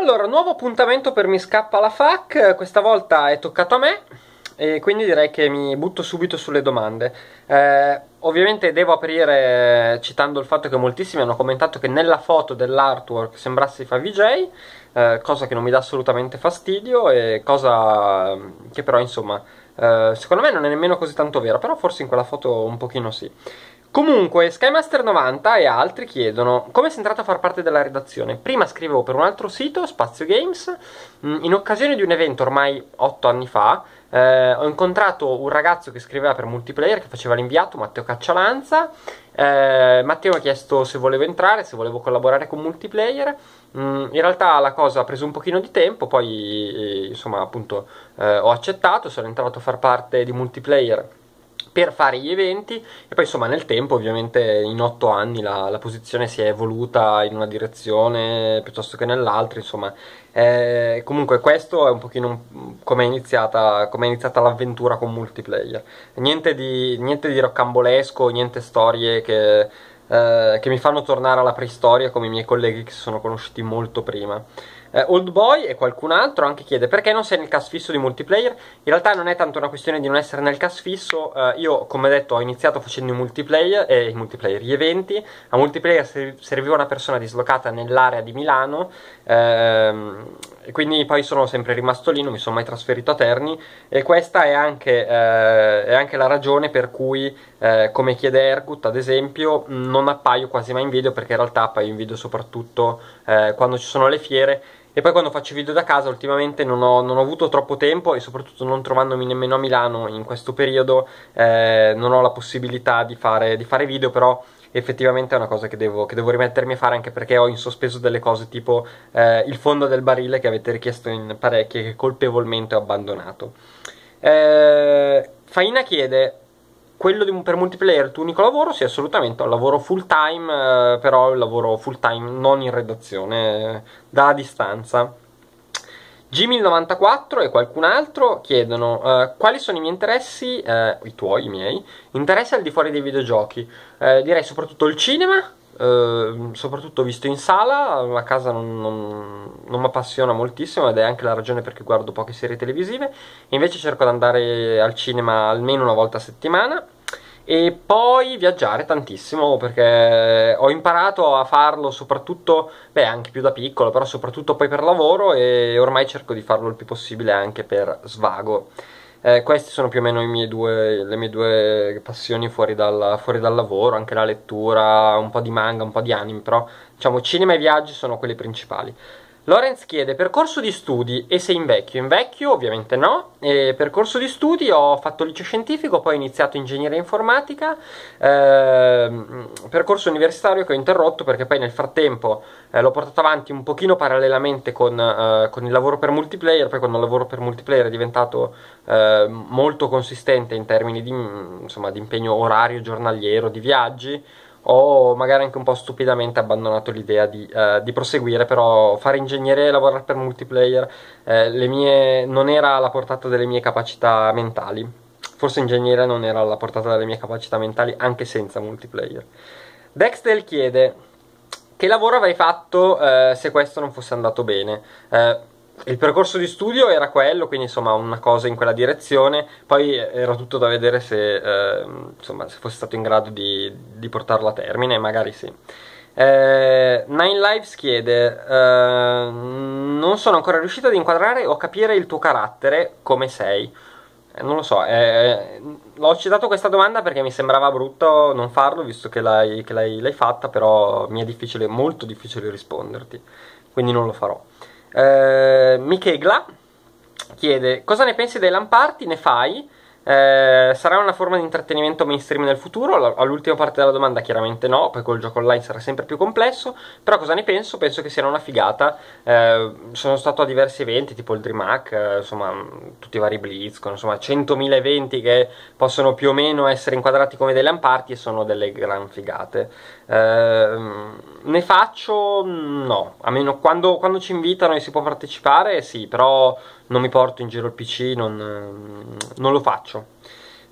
Allora, nuovo appuntamento per Mi Scappa la FAC, questa volta è toccato a me e quindi direi che mi butto subito sulle domande. Eh, ovviamente devo aprire eh, citando il fatto che moltissimi hanno commentato che nella foto dell'artwork sembrassi Favij, eh, cosa che non mi dà assolutamente fastidio e cosa mm, che però insomma eh, secondo me non è nemmeno così tanto vera, però forse in quella foto un pochino sì. Comunque, Skymaster 90 e altri chiedono come sei entrato a far parte della redazione. Prima scrivevo per un altro sito, Spazio Games, mm, in occasione di un evento ormai 8 anni fa. Eh, ho incontrato un ragazzo che scriveva per multiplayer, che faceva l'inviato, Matteo Caccialanza. Eh, Matteo mi ha chiesto se volevo entrare, se volevo collaborare con multiplayer. Mm, in realtà la cosa ha preso un pochino di tempo, poi eh, insomma appunto eh, ho accettato, sono entrato a far parte di multiplayer per fare gli eventi e poi insomma nel tempo ovviamente in otto anni la, la posizione si è evoluta in una direzione piuttosto che nell'altra insomma eh, comunque questo è un pochino come è iniziata, iniziata l'avventura con multiplayer niente di, niente di roccambolesco niente storie che, eh, che mi fanno tornare alla preistoria come i miei colleghi che si sono conosciuti molto prima eh, Old Boy e qualcun altro anche chiede perché non sei nel cast fisso di multiplayer. In realtà non è tanto una questione di non essere nel cast fisso. Eh, io, come detto, ho iniziato facendo i multiplayer, eh, i multiplayer, gli eventi. A multiplayer serviva una persona dislocata nell'area di Milano. Ehm, e quindi poi sono sempre rimasto lì, non mi sono mai trasferito a Terni. E questa è anche, eh, è anche la ragione per cui, eh, come chiede Ergut, ad esempio, non appaio quasi mai in video perché in realtà appaio in video soprattutto eh, quando ci sono le fiere e poi quando faccio video da casa ultimamente non ho, non ho, avuto troppo tempo e soprattutto non trovandomi nemmeno a Milano in questo periodo eh, non ho la possibilità di fare, di fare, video però effettivamente è una cosa che devo, che devo, rimettermi a fare anche perché ho in sospeso delle cose tipo eh, il fondo del barile che avete richiesto in parecchie che colpevolmente ho abbandonato. Eh, Faina chiede quello di, per multiplayer il tuo unico lavoro sì assolutamente un lavoro full time, eh, però un lavoro full time non in redazione, eh, da distanza. Gmail94 e qualcun altro chiedono eh, quali sono i miei interessi, eh, i tuoi, i miei, interessi al di fuori dei videogiochi. Eh, direi soprattutto il cinema, Ehm, soprattutto visto in sala, a casa non, non, non mi appassiona moltissimo ed è anche la ragione perché guardo poche serie televisive, invece cerco di andare al cinema almeno una volta a settimana e poi viaggiare tantissimo perché ho imparato a farlo soprattutto, beh anche più da piccolo, però soprattutto poi per lavoro e ormai cerco di farlo il più possibile anche per svago. Eh, queste sono più o meno mie due, le mie due passioni fuori dal, fuori dal, lavoro, anche la lettura, un po' di manga, un po' di anime, però diciamo cinema e viaggi sono quelli principali. Lorenz chiede percorso di studi e se invecchio. Invecchio ovviamente no. E percorso di studi ho fatto liceo scientifico, poi ho iniziato ingegneria informatica, ehm, percorso universitario che ho interrotto perché poi nel frattempo eh, l'ho portato avanti un pochino parallelamente con, eh, con, il lavoro per multiplayer, poi quando il lavoro per multiplayer è diventato eh, molto consistente in termini di, insomma, di impegno orario, giornaliero, di viaggi ho magari anche un po' stupidamente abbandonato l'idea di, eh, di, proseguire, però fare ingegneria e lavorare per multiplayer eh, mie... non era alla portata delle mie capacità mentali, forse ingegneria non era alla portata delle mie capacità mentali anche senza multiplayer. Dextel chiede che lavoro avrei fatto eh, se questo non fosse andato bene. Eh, il percorso di studio era quello, quindi insomma una cosa in quella direzione, poi eh, era tutto da vedere se, eh, insomma, se fosse stato in grado di, di portarlo a termine, magari sì. Eh, Nine Lives chiede: eh, Non sono ancora riuscita ad inquadrare o capire il tuo carattere come sei. Eh, non lo so, eh, l'ho citato questa domanda perché mi sembrava brutto non farlo visto che, l'hai, che l'hai, l'hai fatta, però mi è difficile, molto difficile risponderti, quindi non lo farò. Eh, Michegla chiede cosa ne pensi dei lamparti, ne fai? Eh, sarà una forma di intrattenimento mainstream nel futuro? All'ultima parte della domanda chiaramente no, poi col gioco online sarà sempre più complesso, però cosa ne penso? Penso che sia una figata, eh, sono stato a diversi eventi tipo il DreamHack, eh, insomma tutti i vari BlizzCon, insomma 100.000 eventi che possono più o meno essere inquadrati come dei lamparti e sono delle gran figate. Ehm, ne faccio mm, no, a meno quando, quando, ci invitano e si può partecipare, sì, però non mi porto in giro il PC, non, mm, non lo faccio.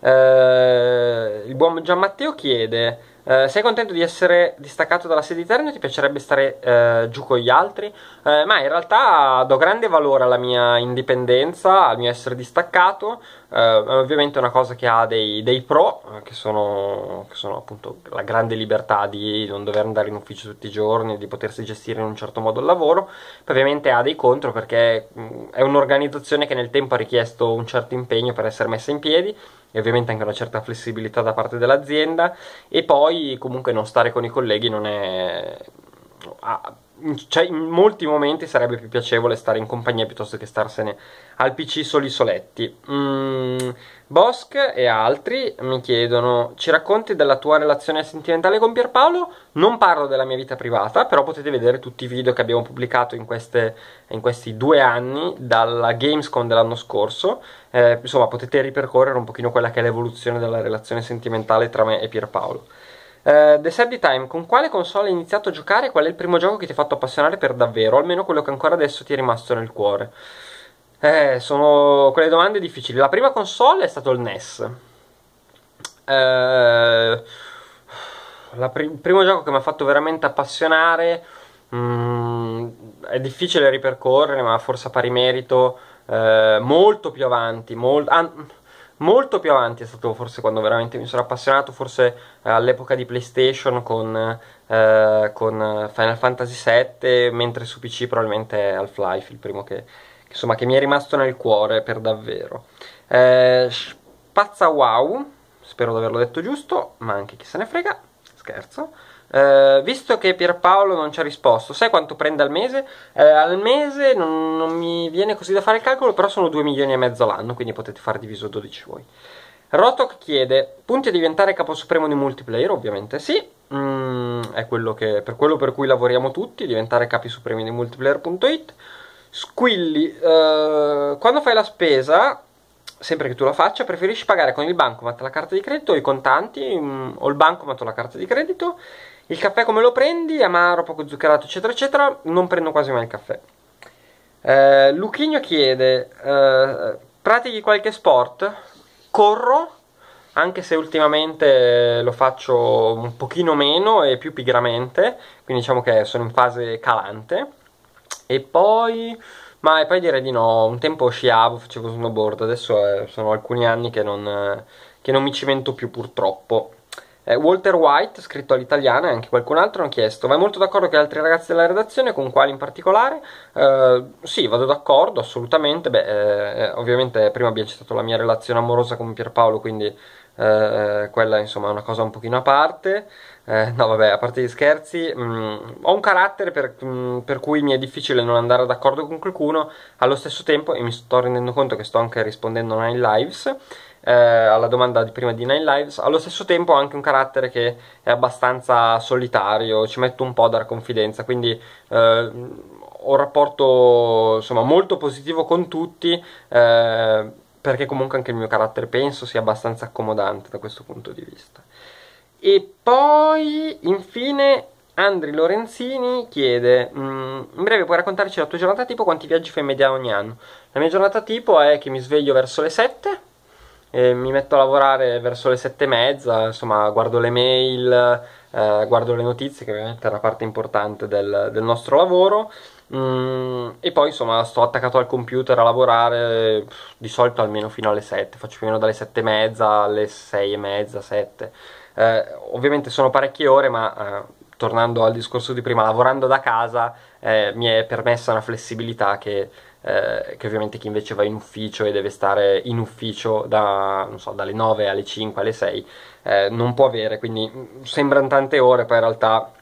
Eh, il buon Gian Matteo chiede eh, sei contento di essere distaccato dalla sede di Terni o ti piacerebbe stare eh, giù con gli altri? Eh, ma in realtà do grande valore alla mia indipendenza, al mio essere distaccato. Eh, ovviamente è una cosa che ha dei, dei pro, eh, che sono, che sono, appunto la grande libertà di non dover andare in ufficio tutti i giorni, di potersi gestire in un certo modo il lavoro. ovviamente ha dei contro perché mm, è un'organizzazione che nel tempo ha richiesto un certo impegno per essere messa in piedi e ovviamente anche una certa flessibilità da parte dell'azienda. E poi poi comunque non stare con i colleghi non è... Ah, cioè, in molti momenti sarebbe più piacevole stare in compagnia piuttosto che starsene al PC soli soletti. Mm, Bosch e altri mi chiedono: ci racconti della tua relazione sentimentale con Pierpaolo? Non parlo della mia vita privata, però potete vedere tutti i video che abbiamo pubblicato in, queste, in questi due anni, dalla Gamescom dell'anno scorso. Eh, insomma, potete ripercorrere un pochino quella che è l'evoluzione della relazione sentimentale tra me e Pierpaolo. Uh, The Sandy Time, con quale console hai iniziato a giocare e qual è il primo gioco che ti ha fatto appassionare per davvero? Almeno quello che ancora adesso ti è rimasto nel cuore. Eh, sono quelle domande difficili. La prima console è stato il NES. Eh, pr- il primo gioco che mi ha fatto veramente appassionare. Mm, è difficile ripercorrere, ma forse a pari merito. Eh, molto più avanti. molto. an- molto più avanti è stato forse quando veramente mi sono appassionato, forse eh, all'epoca di PlayStation con, eh, con, Final Fantasy VII, mentre su PC probabilmente è Half-Life il primo che, insomma, che mi è rimasto nel cuore per davvero. Eh, Spazza Wow, spero di averlo detto giusto, ma anche chi se ne frega scherzo. Eh, visto che Pierpaolo non ci ha risposto, sai quanto prende al mese? Eh, al mese non, non, mi viene così da fare il calcolo, però sono 2 milioni e mezzo l'anno, quindi potete far diviso 12 voi. Rotok chiede, punti a diventare capo supremo di multiplayer? Ovviamente sì, mm, è quello che, per quello per cui lavoriamo tutti, diventare capi supremi di multiplayer.it. Squilli, eh, quando fai la spesa sempre che tu la faccia, preferisci pagare con il bancomat, la carta di credito, i contanti, mh, mm, o il bancomat o la carta di credito, il caffè come lo prendi, amaro, poco zuccherato, eccetera, eccetera, non prendo quasi mai il caffè. Eh, Luchigno chiede, eh, pratichi qualche sport? Corro, anche se ultimamente lo faccio un pochino meno e più pigramente, quindi diciamo che sono in fase calante. E poi... Ma e poi direi di no, un tempo sciavo, facevo snowboard, adesso è, eh, sono alcuni anni che non, eh, che non mi cimento più purtroppo. Eh, Walter White, scritto all'italiana, e anche qualcun altro hanno chiesto: Vai molto d'accordo con altri ragazzi della redazione? Con quali in particolare? Eh, sì, vado d'accordo, assolutamente. Beh, eh, ovviamente prima abbiamo citato la mia relazione amorosa con Pierpaolo, quindi eh, eh, quella insomma è una cosa un pochino a parte, eh, no vabbè, a parte gli scherzi, mh, mm, ho un carattere per, mh, mm, per, cui mi è difficile non andare d'accordo con qualcuno, allo stesso tempo, e mi sto rendendo conto che sto anche rispondendo a Nine Lives, eh, alla domanda di prima di Nine Lives, allo stesso tempo ho anche un carattere che è abbastanza solitario, ci metto un po' a dar confidenza, quindi eh, ho un rapporto insomma molto positivo con tutti, eh, perché comunque anche il mio carattere penso sia abbastanza accomodante da questo punto di vista. E poi, infine, Andri Lorenzini chiede: mm, In breve, puoi raccontarci la tua giornata tipo? Quanti viaggi fai in media ogni anno? La mia giornata tipo è che mi sveglio verso le 7, mi metto a lavorare verso le 7 e mezza, insomma, guardo le mail, eh, guardo le notizie, che ovviamente è una parte importante del, del nostro lavoro. Mm, e poi insomma sto attaccato al computer a lavorare di solito almeno fino alle 7, faccio più o meno dalle 7 e mezza alle 6 e mezza, 7. Eh, ovviamente sono parecchie ore, ma eh, tornando al discorso di prima, lavorando da casa eh, mi è permessa una flessibilità che, eh, che, ovviamente chi invece va in ufficio e deve stare in ufficio da, non so, dalle 9 alle 5 alle 6 eh, non può avere, quindi mm, sembrano tante ore, poi in realtà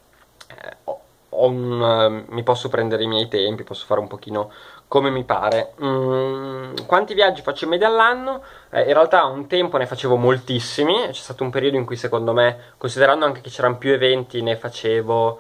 un, ehm, mi posso prendere i miei tempi, posso fare un pochino come mi pare. Mm, quanti viaggi faccio in media all'anno? Eh, in realtà un tempo ne facevo moltissimi, c'è stato un periodo in cui secondo me, considerando anche che c'erano più eventi, ne facevo,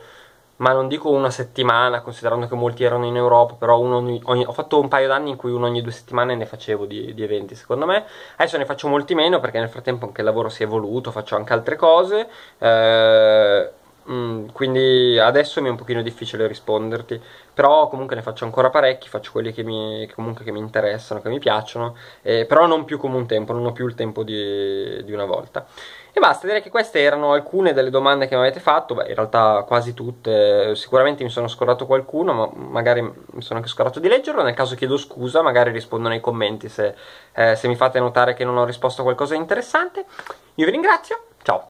ma non dico una settimana, considerando che molti erano in Europa, però ogni, ogni, ho fatto un paio d'anni in cui uno ogni due settimane ne facevo di, di eventi, secondo me. Adesso ne faccio molti meno perché nel frattempo anche il lavoro si è evoluto, faccio anche altre cose. Eh, Mm, quindi adesso mi è un pochino difficile risponderti, però comunque ne faccio ancora parecchi, faccio quelli che mi, comunque, che mi interessano, che mi piacciono, eh, però non più come un tempo, non ho più il tempo di, di una volta. E basta, direi che queste erano alcune delle domande che mi avete fatto, beh in realtà quasi tutte, sicuramente mi sono scordato qualcuno, ma magari mi sono anche scordato di leggerlo, nel caso chiedo scusa, magari rispondo nei commenti se, eh, se mi fate notare che non ho risposto a qualcosa di interessante. Io vi ringrazio, ciao!